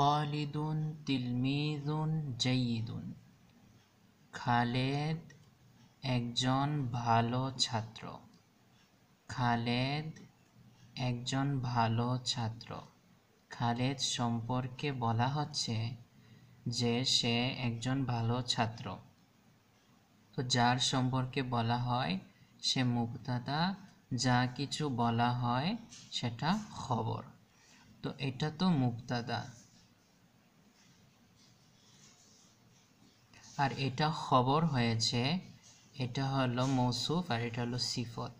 খালিদুন তিলমিজুন জঈদুন খালেদ একজন ভালো ছাত্র খালেদ একজন ভালো ছাত্র খালেদ সম্পর্কে বলা হচ্ছে যে সে একজন ভালো ছাত্র তো যার সম্পর্কে বলা হয় সে মুক্তাদা যা কিছু বলা হয় সেটা খবর তো এটা তো মুক্তাদা আর এটা খবর হয়েছে এটা হলো মৌসুফ আর এটা হলো সিফত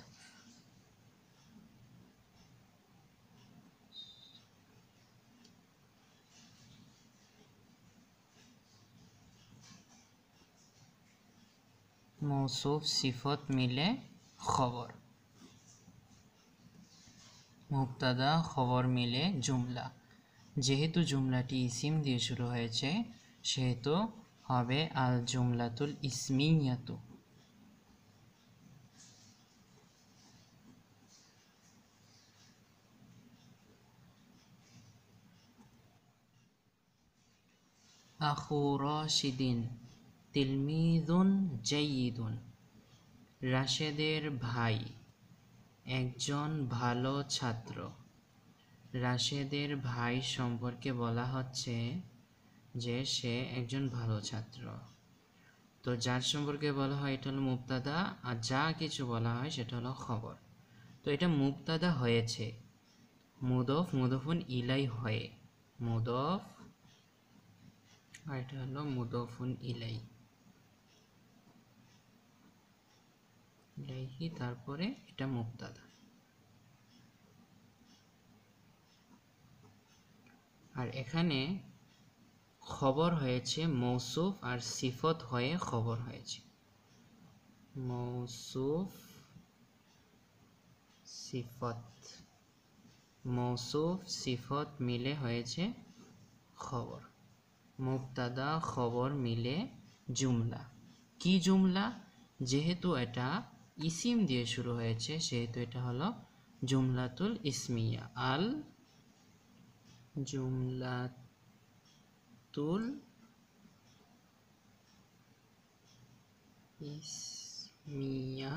মৌসুফ সিফত মিলে খবর মুক্তাদা খবর মিলে জুমলা যেহেতু জুমলাটি ইসিম দিয়ে শুরু হয়েছে সেহেতু হবে আল জুমলাতুল ইসমিয়াতু আখু রশিদিন তিলমিদুন জয়ীদুন রাশেদের ভাই একজন ভালো ছাত্র রাশেদের ভাই সম্পর্কে বলা হচ্ছে যে সে একজন ভালো ছাত্র তো যার সম্পর্কে বলা হয় এটা হলো মুক্তাদা আর যা কিছু বলা হয় সেটা হলো খবর তো এটা মুক্তাদা হয়েছে মুদফ মুদফুন ইলাই হয়ে মুদফ আর এটা হলো মুদফুন ইলাই ইলাইহি তারপরে এটা মুক্তাদা আর এখানে খবর হয়েছে মৌসুফ আর সিফত হয়ে খবর হয়েছে মৌসুফ সিফত মৌসুফ সিফত মিলে হয়েছে খবর মুক্তাদা খবর মিলে জুমলা কি জুমলা যেহেতু এটা ইসিম দিয়ে শুরু হয়েছে সেহেতু এটা হলো জুমলাতুল ইসমিয়া আল জুমলা tul mia